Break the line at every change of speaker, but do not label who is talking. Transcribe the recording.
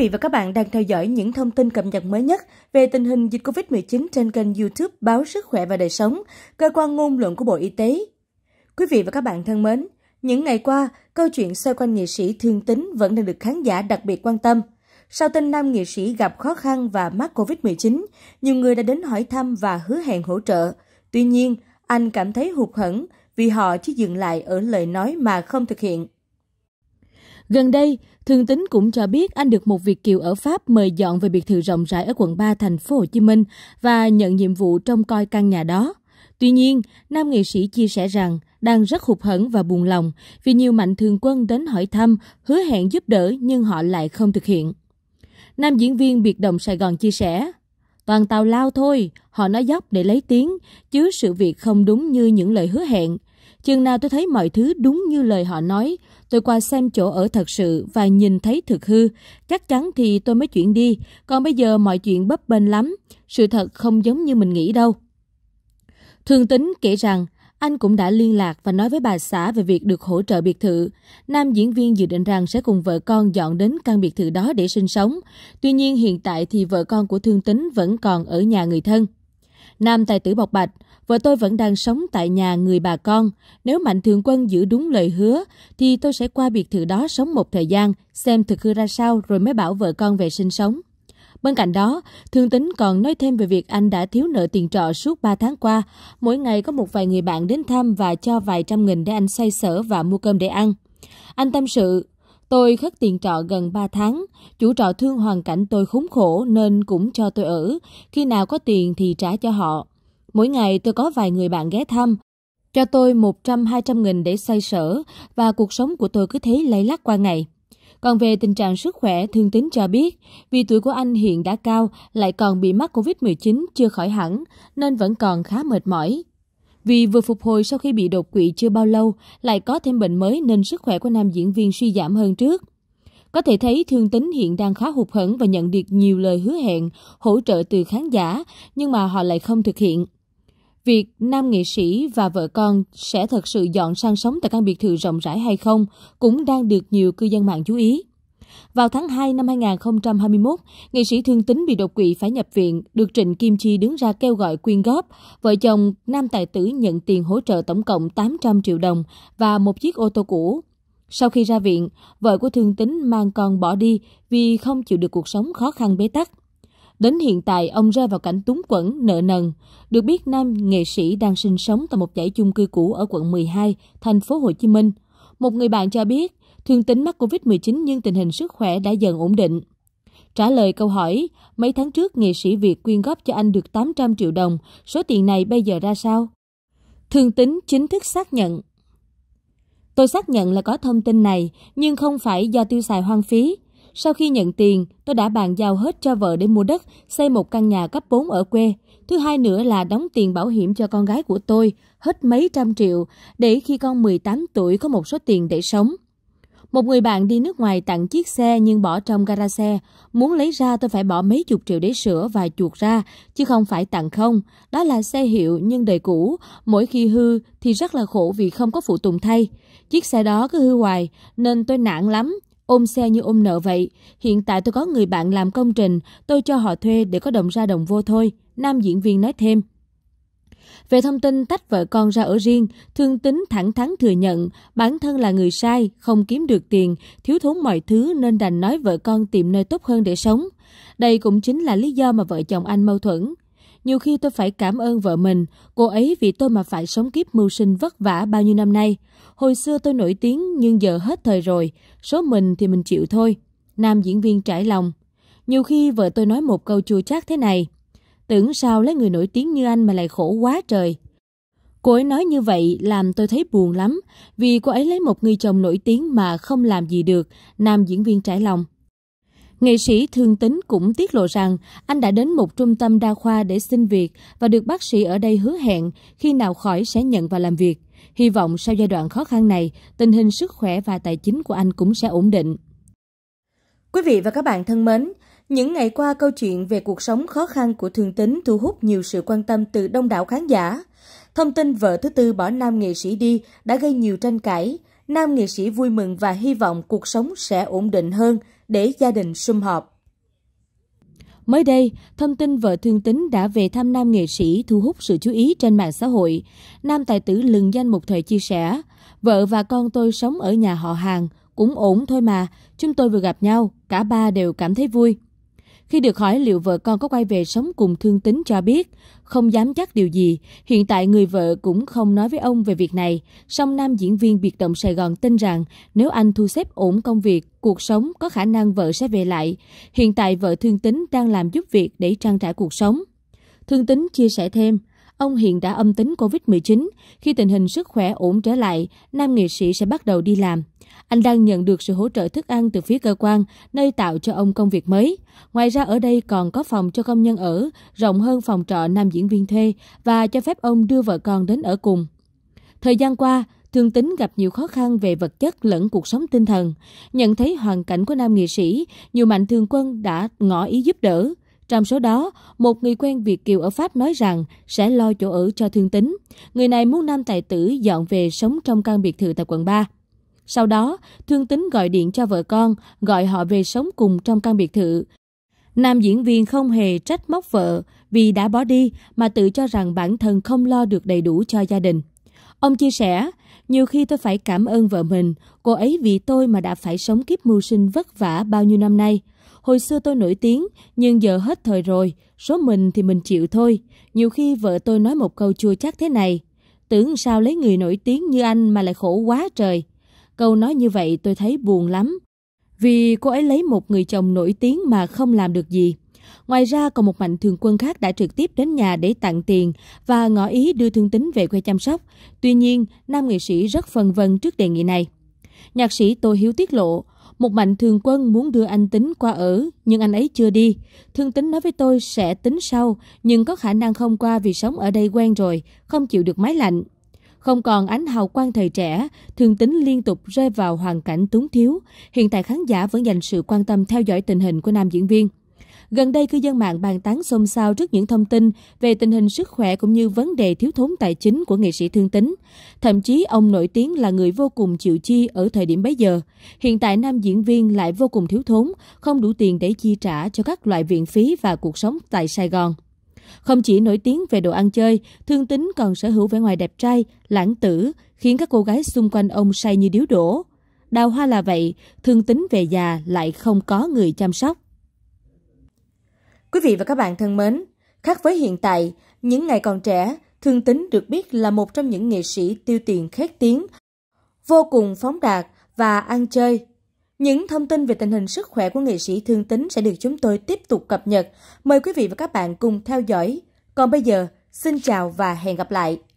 vị và các bạn đang theo dõi những thông tin cập nhật mới nhất về tình hình dịch COVID-19 trên kênh YouTube Báo Sức khỏe và đời sống, cơ quan ngôn luận của Bộ Y tế. Quý vị và các bạn thân mến, những ngày qua, câu chuyện xoay quanh nghệ sĩ Thương Tính vẫn đang được khán giả đặc biệt quan tâm. Sau tin nam nghệ sĩ gặp khó khăn và mắc COVID-19, nhiều người đã đến hỏi thăm và hứa hẹn hỗ trợ. Tuy nhiên, anh cảm thấy hụt hẫng vì họ chỉ dừng lại ở lời nói mà không thực hiện. Gần đây, Thường Tín cũng cho biết anh được một Việt Kiều ở Pháp mời dọn về biệt thự rộng rãi ở quận 3 thành phố Hồ Chí Minh và nhận nhiệm vụ trông coi căn nhà đó. Tuy nhiên, nam nghệ sĩ chia sẻ rằng đang rất hụt hẫng và buồn lòng vì nhiều mạnh thường quân đến hỏi thăm, hứa hẹn giúp đỡ nhưng họ lại không thực hiện. Nam diễn viên biệt động Sài Gòn chia sẻ, toàn tào lao thôi, họ nói dốc để lấy tiếng, chứ sự việc không đúng như những lời hứa hẹn. Chừng nào tôi thấy mọi thứ đúng như lời họ nói, tôi qua xem chỗ ở thật sự và nhìn thấy thực hư, chắc chắn thì tôi mới chuyển đi, còn bây giờ mọi chuyện bấp bênh lắm, sự thật không giống như mình nghĩ đâu. Thường tính kể rằng, anh cũng đã liên lạc và nói với bà xã về việc được hỗ trợ biệt thự. Nam diễn viên dự định rằng sẽ cùng vợ con dọn đến căn biệt thự đó để sinh sống. Tuy nhiên hiện tại thì vợ con của thương tính vẫn còn ở nhà người thân. Nam tài tử bộc bạch, vợ tôi vẫn đang sống tại nhà người bà con. Nếu Mạnh Thường Quân giữ đúng lời hứa, thì tôi sẽ qua biệt thự đó sống một thời gian, xem thực hư ra sao rồi mới bảo vợ con về sinh sống. Bên cạnh đó, Thương Tính còn nói thêm về việc anh đã thiếu nợ tiền trọ suốt 3 tháng qua. Mỗi ngày có một vài người bạn đến thăm và cho vài trăm nghìn để anh xoay sở và mua cơm để ăn. Anh tâm sự, Tôi khất tiền trọ gần 3 tháng, chủ trọ thương hoàn cảnh tôi khốn khổ nên cũng cho tôi ở, khi nào có tiền thì trả cho họ. Mỗi ngày tôi có vài người bạn ghé thăm, cho tôi 100-200 nghìn để xoay sở và cuộc sống của tôi cứ thế lây lắc qua ngày. Còn về tình trạng sức khỏe, Thương Tín cho biết, vì tuổi của anh hiện đã cao, lại còn bị mắc COVID-19 chưa khỏi hẳn, nên vẫn còn khá mệt mỏi. Vì vừa phục hồi sau khi bị đột quỵ chưa bao lâu, lại có thêm bệnh mới nên sức khỏe của nam diễn viên suy giảm hơn trước. Có thể thấy Thương Tín hiện đang khá hụt hẫng và nhận được nhiều lời hứa hẹn, hỗ trợ từ khán giả, nhưng mà họ lại không thực hiện việc nam nghệ sĩ và vợ con sẽ thật sự dọn sang sống tại căn biệt thự rộng rãi hay không cũng đang được nhiều cư dân mạng chú ý. Vào tháng 2 năm 2021, nghệ sĩ thương Tính bị đột quỵ phải nhập viện, được Trịnh Kim Chi đứng ra kêu gọi quyên góp. Vợ chồng nam tài tử nhận tiền hỗ trợ tổng cộng 800 triệu đồng và một chiếc ô tô cũ. Sau khi ra viện, vợ của thương Tính mang con bỏ đi vì không chịu được cuộc sống khó khăn bế tắc. Đến hiện tại, ông rơi vào cảnh túng quẫn, nợ nần. Được biết, nam nghệ sĩ đang sinh sống tại một dãy chung cư cũ ở quận 12, thành phố Hồ Chí Minh. Một người bạn cho biết, thương tính mắc Covid-19 nhưng tình hình sức khỏe đã dần ổn định. Trả lời câu hỏi, mấy tháng trước nghệ sĩ Việt quyên góp cho anh được 800 triệu đồng, số tiền này bây giờ ra sao? Thương tính chính thức xác nhận. Tôi xác nhận là có thông tin này, nhưng không phải do tiêu xài hoang phí. Sau khi nhận tiền, tôi đã bàn giao hết cho vợ để mua đất, xây một căn nhà cấp 4 ở quê. Thứ hai nữa là đóng tiền bảo hiểm cho con gái của tôi, hết mấy trăm triệu, để khi con 18 tuổi có một số tiền để sống. Một người bạn đi nước ngoài tặng chiếc xe nhưng bỏ trong gara xe. Muốn lấy ra tôi phải bỏ mấy chục triệu để sửa và chuột ra, chứ không phải tặng không. Đó là xe hiệu nhưng đời cũ, mỗi khi hư thì rất là khổ vì không có phụ tùng thay. Chiếc xe đó cứ hư hoài, nên tôi nản lắm, ôm xe như ôm nợ vậy. Hiện tại tôi có người bạn làm công trình, tôi cho họ thuê để có đồng ra đồng vô thôi, nam diễn viên nói thêm. Về thông tin tách vợ con ra ở riêng, thương tính thẳng thắn thừa nhận bản thân là người sai, không kiếm được tiền, thiếu thốn mọi thứ nên đành nói vợ con tìm nơi tốt hơn để sống. Đây cũng chính là lý do mà vợ chồng anh mâu thuẫn. Nhiều khi tôi phải cảm ơn vợ mình, cô ấy vì tôi mà phải sống kiếp mưu sinh vất vả bao nhiêu năm nay. Hồi xưa tôi nổi tiếng nhưng giờ hết thời rồi, số mình thì mình chịu thôi. Nam diễn viên trải lòng. Nhiều khi vợ tôi nói một câu chua chát thế này. Tưởng sao lấy người nổi tiếng như anh mà lại khổ quá trời. Cô ấy nói như vậy làm tôi thấy buồn lắm, vì cô ấy lấy một người chồng nổi tiếng mà không làm gì được, nam diễn viên trải lòng. Nghệ sĩ Thương Tính cũng tiết lộ rằng anh đã đến một trung tâm đa khoa để xin việc và được bác sĩ ở đây hứa hẹn khi nào khỏi sẽ nhận và làm việc. Hy vọng sau giai đoạn khó khăn này, tình hình sức khỏe và tài chính của anh cũng sẽ ổn định. Quý vị và các bạn thân mến, những ngày qua câu chuyện về cuộc sống khó khăn của Thương Tính thu hút nhiều sự quan tâm từ đông đảo khán giả. Thông tin vợ thứ tư bỏ nam nghệ sĩ đi đã gây nhiều tranh cãi. Nam nghệ sĩ vui mừng và hy vọng cuộc sống sẽ ổn định hơn, để gia đình sum họp. Mới đây, thông tin vợ thương tín đã về thăm nam nghệ sĩ thu hút sự chú ý trên mạng xã hội. Nam tài tử lừng danh một thời chia sẻ, vợ và con tôi sống ở nhà họ hàng, cũng ổn thôi mà, chúng tôi vừa gặp nhau, cả ba đều cảm thấy vui. Khi được hỏi liệu vợ con có quay về sống cùng thương tính cho biết, không dám chắc điều gì, hiện tại người vợ cũng không nói với ông về việc này. Song nam diễn viên biệt động Sài Gòn tin rằng nếu anh thu xếp ổn công việc, cuộc sống có khả năng vợ sẽ về lại. Hiện tại vợ thương tính đang làm giúp việc để trang trải cuộc sống. Thương tính chia sẻ thêm, Ông hiện đã âm tính COVID-19. Khi tình hình sức khỏe ổn trở lại, nam nghệ sĩ sẽ bắt đầu đi làm. Anh đang nhận được sự hỗ trợ thức ăn từ phía cơ quan, nơi tạo cho ông công việc mới. Ngoài ra ở đây còn có phòng cho công nhân ở, rộng hơn phòng trọ nam diễn viên thuê và cho phép ông đưa vợ con đến ở cùng. Thời gian qua, Thương Tính gặp nhiều khó khăn về vật chất lẫn cuộc sống tinh thần. Nhận thấy hoàn cảnh của nam nghệ sĩ, nhiều mạnh thường quân đã ngỏ ý giúp đỡ. Trong số đó, một người quen Việt Kiều ở Pháp nói rằng sẽ lo chỗ ở cho thương tính. Người này muốn nam tài tử dọn về sống trong căn biệt thự tại quận 3. Sau đó, thương tính gọi điện cho vợ con, gọi họ về sống cùng trong căn biệt thự. Nam diễn viên không hề trách móc vợ vì đã bỏ đi mà tự cho rằng bản thân không lo được đầy đủ cho gia đình. Ông chia sẻ, nhiều khi tôi phải cảm ơn vợ mình, cô ấy vì tôi mà đã phải sống kiếp mưu sinh vất vả bao nhiêu năm nay. Hồi xưa tôi nổi tiếng, nhưng giờ hết thời rồi, số mình thì mình chịu thôi. Nhiều khi vợ tôi nói một câu chua chắc thế này, tưởng sao lấy người nổi tiếng như anh mà lại khổ quá trời. Câu nói như vậy tôi thấy buồn lắm, vì cô ấy lấy một người chồng nổi tiếng mà không làm được gì. Ngoài ra, còn một mạnh thường quân khác đã trực tiếp đến nhà để tặng tiền và ngỏ ý đưa thương tính về quê chăm sóc. Tuy nhiên, nam nghệ sĩ rất phân vân trước đề nghị này. Nhạc sĩ Tô Hiếu tiết lộ, một mạnh thường quân muốn đưa anh Tính qua ở, nhưng anh ấy chưa đi. Thương Tính nói với tôi sẽ tính sau, nhưng có khả năng không qua vì sống ở đây quen rồi, không chịu được máy lạnh. Không còn ánh hào quang thời trẻ, Thương Tính liên tục rơi vào hoàn cảnh túng thiếu. Hiện tại khán giả vẫn dành sự quan tâm theo dõi tình hình của nam diễn viên. Gần đây cư dân mạng bàn tán xôn xao trước những thông tin về tình hình sức khỏe cũng như vấn đề thiếu thốn tài chính của nghệ sĩ thương tính. Thậm chí ông nổi tiếng là người vô cùng chịu chi ở thời điểm bấy giờ. Hiện tại nam diễn viên lại vô cùng thiếu thốn, không đủ tiền để chi trả cho các loại viện phí và cuộc sống tại Sài Gòn. Không chỉ nổi tiếng về đồ ăn chơi, thương tính còn sở hữu vẻ ngoài đẹp trai, lãng tử, khiến các cô gái xung quanh ông say như điếu đổ. Đào hoa là vậy, thương tính về già lại không có người chăm sóc. Quý vị và các bạn thân mến, khác với hiện tại, những ngày còn trẻ, Thương Tính được biết là một trong những nghệ sĩ tiêu tiền khét tiếng, vô cùng phóng đạt và ăn chơi. Những thông tin về tình hình sức khỏe của nghệ sĩ Thương Tính sẽ được chúng tôi tiếp tục cập nhật. Mời quý vị và các bạn cùng theo dõi. Còn bây giờ, xin chào và hẹn gặp lại.